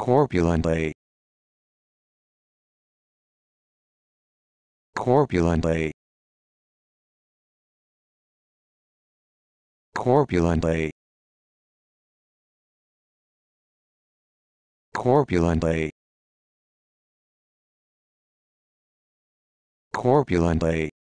corpulently corpulently corpulently corpulently corpulently